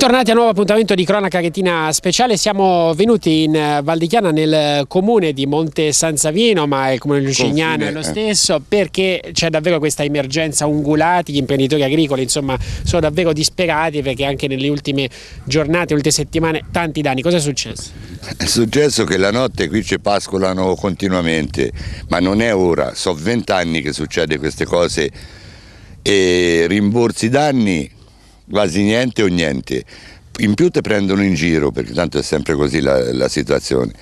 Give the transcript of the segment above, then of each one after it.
Bentornati a nuovo appuntamento di Cronaca Retina Speciale, siamo venuti in eh, Val di Chiana nel comune di Monte San Savino, ma il comune lucignano è lo eh. stesso, perché c'è davvero questa emergenza ungulati, gli imprenditori agricoli insomma sono davvero disperati perché anche nelle ultime giornate, ultime settimane, tanti danni. Cosa è successo? È successo che la notte qui ci pascolano continuamente, ma non è ora, sono vent'anni che succede queste cose e rimborsi danni quasi niente o niente. In più ti prendono in giro, perché tanto è sempre così la, la situazione.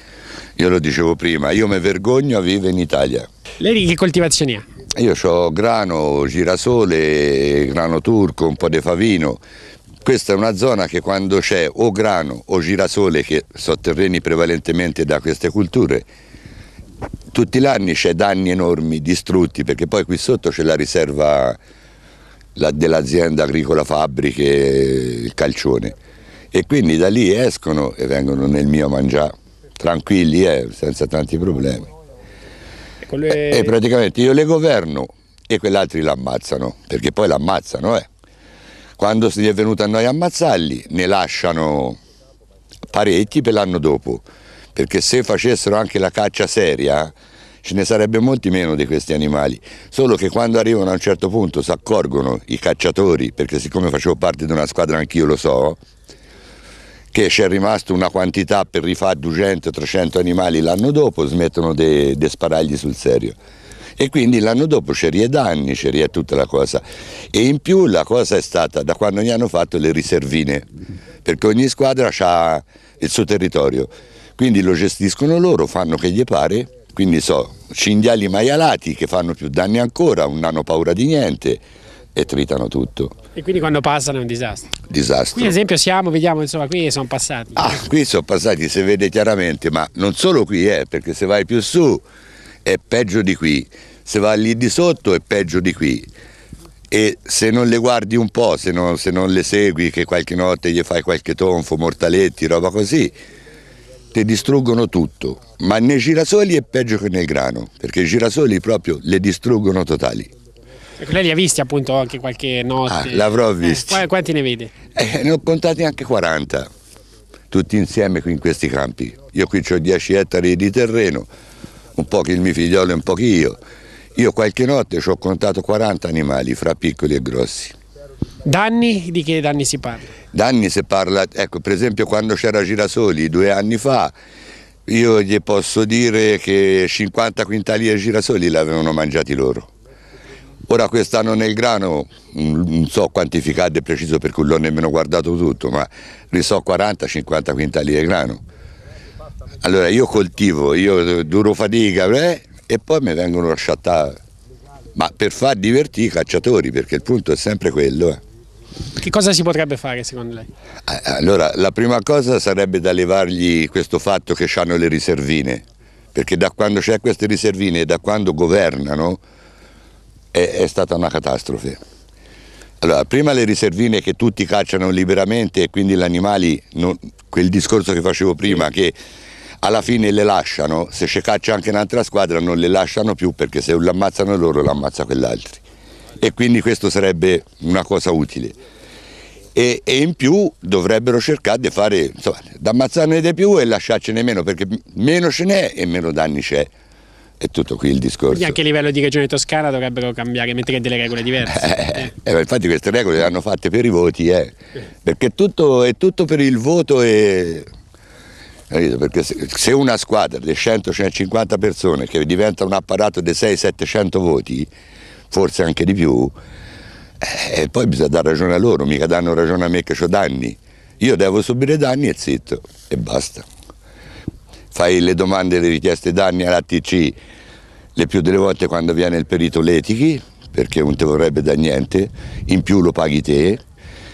Io lo dicevo prima, io mi vergogno a vivere in Italia. Lei che coltivazioni ha? Io ho grano, girasole, grano turco, un po' di favino. Questa è una zona che quando c'è o grano o girasole, che sono terreni prevalentemente da queste culture, tutti gli anni c'è danni enormi, distrutti, perché poi qui sotto c'è la riserva dell'azienda agricola fabbriche il calcione e quindi da lì escono e vengono nel mio mangiare tranquilli eh, senza tanti problemi le... e, praticamente io le governo e quell'altri l'ammazzano perché poi l'ammazzano eh. quando si è venuto a noi ammazzarli ne lasciano parecchi per l'anno dopo perché se facessero anche la caccia seria ce ne sarebbe molti meno di questi animali, solo che quando arrivano a un certo punto si accorgono i cacciatori, perché siccome facevo parte di una squadra anch'io lo so, che c'è rimasto una quantità per rifare 200-300 animali l'anno dopo, smettono di sparargli sul serio. E quindi l'anno dopo c'è i danni, c'è rie tutta la cosa. E in più la cosa è stata da quando gli hanno fatto le riservine, perché ogni squadra ha il suo territorio. Quindi lo gestiscono loro, fanno che gli pare, quindi so cinghiali maialati che fanno più danni ancora, non hanno paura di niente e tritano tutto. E quindi quando passano è un disastro? Disastro. Qui ad esempio siamo, vediamo, insomma, qui sono passati. Ah, qui sono passati, si vede chiaramente, ma non solo qui, eh, perché se vai più su è peggio di qui, se vai lì di sotto è peggio di qui. E se non le guardi un po', se non, se non le segui, che qualche notte gli fai qualche tonfo, mortaletti, roba così, ti distruggono tutto, ma nei girasoli è peggio che nel grano, perché i girasoli proprio le distruggono totali. Ecco, lei li ha visti appunto anche qualche notte? Ah, l'avrò visto. Eh, quanti ne vede? Eh, ne ho contati anche 40, tutti insieme qui in questi campi. Io qui ho 10 ettari di terreno, un po' il mio figliolo e un po' io. Io qualche notte ci ho contato 40 animali, fra piccoli e grossi. Danni? Di che danni si parla? Da anni si parla, ecco per esempio quando c'era Girasoli due anni fa, io gli posso dire che 50 quintali di girasoli l'avevano mangiati loro. Ora quest'anno nel grano, non so quantificare preciso perché non l'ho nemmeno guardato tutto, ma ne so 40-50 quintali di grano. Allora io coltivo, io duro fatica eh, e poi mi vengono lasciata, ma per far divertire i cacciatori perché il punto è sempre quello. Eh. Che cosa si potrebbe fare secondo lei? Allora, la prima cosa sarebbe da levargli questo fatto che hanno le riservine, perché da quando c'è queste riservine e da quando governano è, è stata una catastrofe. Allora, prima le riservine che tutti cacciano liberamente e quindi gli animali, non, quel discorso che facevo prima, che alla fine le lasciano, se ci caccia anche un'altra squadra non le lasciano più perché se l'ammazzano loro l'ammazza quell'altro. E quindi questo sarebbe una cosa utile e, e in più dovrebbero cercare di fare, insomma, di ammazzarne di più e lasciarcene meno, perché meno ce n'è e meno danni c'è. È tutto qui il discorso. Quindi anche a livello di regione toscana dovrebbero cambiare, mettere delle regole diverse. Eh, eh, eh. infatti queste regole le hanno fatte per i voti, eh. perché tutto, è tutto per il voto e... Perché se una squadra di 100-150 persone che diventa un apparato di 6-700 voti, forse anche di più, eh, e poi bisogna dare ragione a loro, mica danno ragione a me che ho danni. Io devo subire danni e zitto, e basta. Fai le domande e le richieste danni all'ATC, le più delle volte quando viene il perito letichi, perché non ti vorrebbe da niente, in più lo paghi te,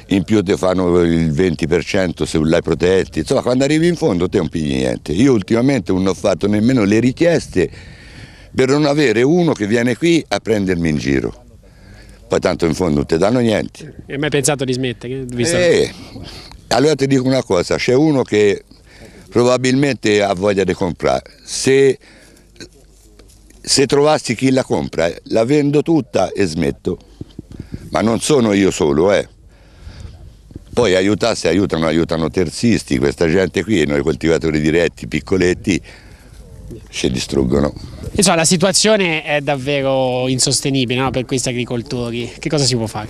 in più ti fanno il 20% se l'hai protetti, insomma quando arrivi in fondo te non pigli niente. Io ultimamente non ho fatto nemmeno le richieste per non avere uno che viene qui a prendermi in giro poi tanto in fondo non ti danno niente. E mai pensato di smettere? Eh, allora ti dico una cosa, c'è uno che probabilmente ha voglia di comprare, se, se trovassi chi la compra, la vendo tutta e smetto, ma non sono io solo, eh. Poi aiutassi, aiutano, aiutano terzisti, questa gente qui, noi coltivatori diretti, piccoletti, ci distruggono. Insomma, la situazione è davvero insostenibile no? per questi agricoltori. Che cosa si può fare?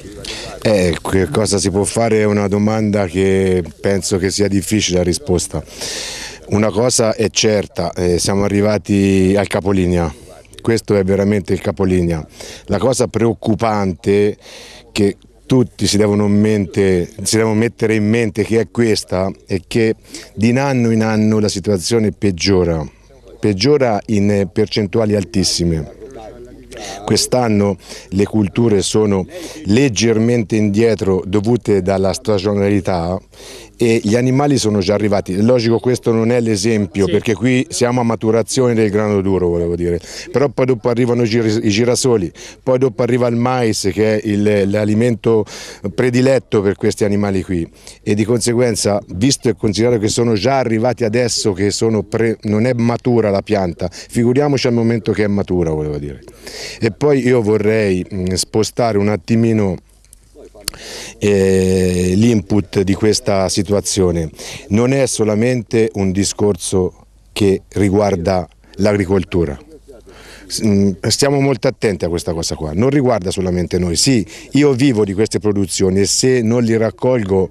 Eh, che cosa si può fare è una domanda che penso che sia difficile la risposta. Una cosa è certa, eh, siamo arrivati al capolinea. Questo è veramente il capolinea. La cosa preoccupante che tutti si devono, mente, si devono, mettere in mente che è questa è che di anno in anno la situazione peggiora peggiora in percentuali altissime. Quest'anno le culture sono leggermente indietro dovute dalla stagionalità e gli animali sono già arrivati. Logico questo non è l'esempio sì. perché qui siamo a maturazione del grano duro volevo dire, però poi dopo arrivano i, girasoli, poi dopo arriva il mais che è l'alimento prediletto per questi animali qui e di conseguenza visto e considerato che sono già arrivati adesso che non è matura la pianta, figuriamoci al momento che è matura volevo dire. E poi io vorrei spostare un attimino eh, l'input di questa situazione. Non è solamente un discorso che riguarda l'agricoltura. Mm, stiamo molto attenti a questa cosa qua, non riguarda solamente noi. Sì, io vivo di queste produzioni e se non li raccolgo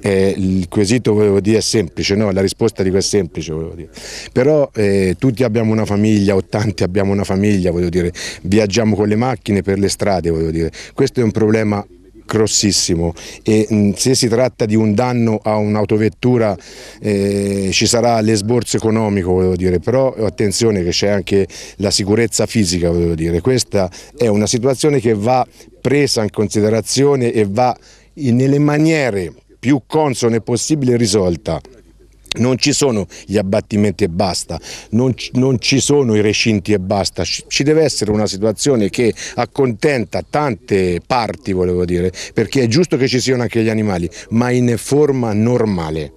eh, il quesito volevo dire è semplice, no? la risposta dico è semplice, volevo dire. però eh, tutti abbiamo una famiglia, o tanti abbiamo una famiglia, voglio dire. viaggiamo con le macchine per le strade, dire. questo è un problema grossissimo e se si tratta di un danno a un'autovettura eh, ci sarà l'esborso economico volevo dire, però attenzione che c'è anche la sicurezza fisica volevo dire, questa è una situazione che va presa in considerazione e va nelle maniere più consone possibile risolta. Non ci sono gli abbattimenti e basta, non, non, ci sono i recinti e basta, ci deve essere una situazione che accontenta tante parti, volevo dire, perché è giusto che ci siano anche gli animali, ma in forma normale.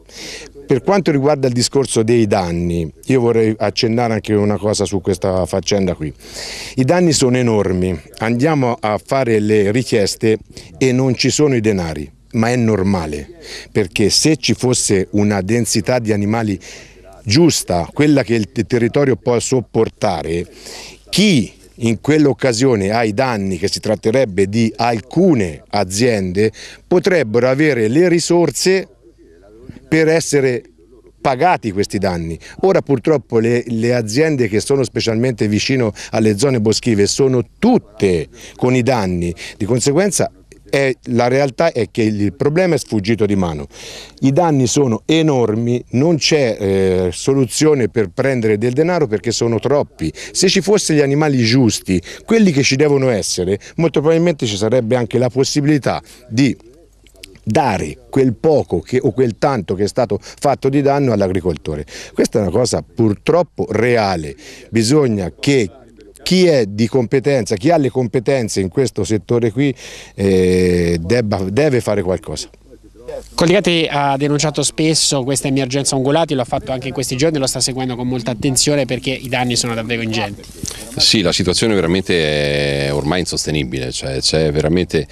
Per quanto riguarda il discorso dei danni, io vorrei accennare anche una cosa su questa faccenda qui. I danni sono enormi, andiamo a fare le richieste e non ci sono i denari ma è normale, perché se ci fosse una densità di animali giusta, quella che il territorio può sopportare, chi in quell'occasione ha i danni che si tratterebbe di alcune aziende potrebbero avere le risorse per essere pagati questi danni. Ora purtroppo le, le, aziende che sono specialmente vicino alle zone boschive sono tutte con i danni, di conseguenza e la realtà è che il problema è sfuggito di mano. I danni sono enormi, non c'è eh, soluzione per prendere del denaro perché sono troppi. Se ci fossero gli animali giusti, quelli che ci devono essere, molto probabilmente ci sarebbe anche la possibilità di dare quel poco che, o quel tanto che è stato fatto di danno all'agricoltore. Questa è una cosa purtroppo reale, bisogna che chi è di competenza, chi ha le competenze in questo settore qui eh, debba, deve fare qualcosa. Collegati ha denunciato spesso questa emergenza ungulati, lo ha fatto anche in questi giorni, lo sta seguendo con molta attenzione perché i danni sono davvero ingenti. Sì, la situazione veramente è ormai insostenibile, cioè, è, veramente,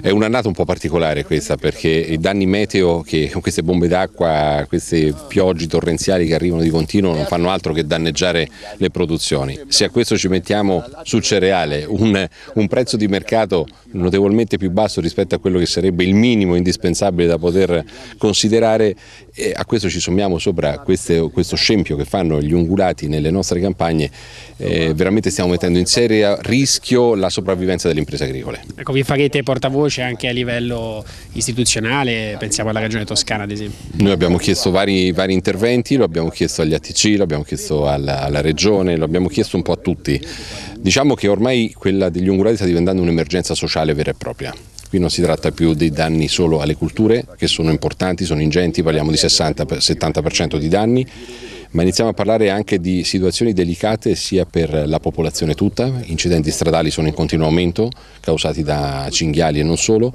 è un'annata un po' particolare questa perché i danni meteo che con queste bombe d'acqua, queste piogge torrenziali che arrivano di continuo non fanno altro che danneggiare le produzioni. Se a questo ci mettiamo sul cereale un, un prezzo di mercato notevolmente più basso rispetto a quello che sarebbe il minimo indispensabile da poter poter considerare e a questo ci sommiamo sopra queste, questo scempio che fanno gli ungulati nelle nostre campagne, eh, veramente stiamo mettendo in serio rischio la sopravvivenza delle imprese agricole. Ecco, vi farete portavoce anche a livello istituzionale, pensiamo alla Regione Toscana ad esempio. Noi abbiamo chiesto vari, vari interventi, lo abbiamo chiesto agli ATC, lo abbiamo chiesto alla, alla Regione, lo abbiamo chiesto un po' a tutti. Diciamo che ormai quella degli ungulati sta diventando un'emergenza sociale vera e propria. Qui non si tratta più dei danni solo alle culture, che sono importanti, sono ingenti, parliamo di 60-70% di danni, ma iniziamo a parlare anche di situazioni delicate sia per la popolazione tutta, incidenti stradali sono in continuo aumento, causati da cinghiali e non solo,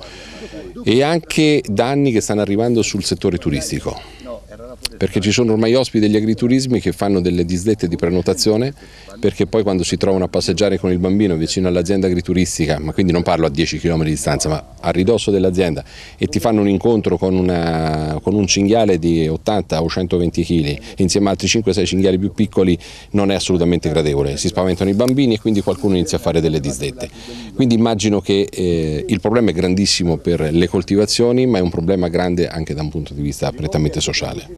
e anche danni che stanno arrivando sul settore turistico perché ci sono ormai ospiti degli agriturismi che fanno delle disdette di prenotazione perché poi quando si trovano a passeggiare con il bambino vicino all'azienda agrituristica, ma quindi non parlo a 10 km di distanza, ma a ridosso dell'azienda e ti fanno un incontro con, una, con un cinghiale di 80 o 120 kg insieme a altri 5-6 cinghiali più piccoli non è assolutamente gradevole, si spaventano i bambini e quindi qualcuno inizia a fare delle disdette. Quindi immagino che eh, il problema è grandissimo per le coltivazioni ma è un problema grande anche da un punto di vista prettamente sociale.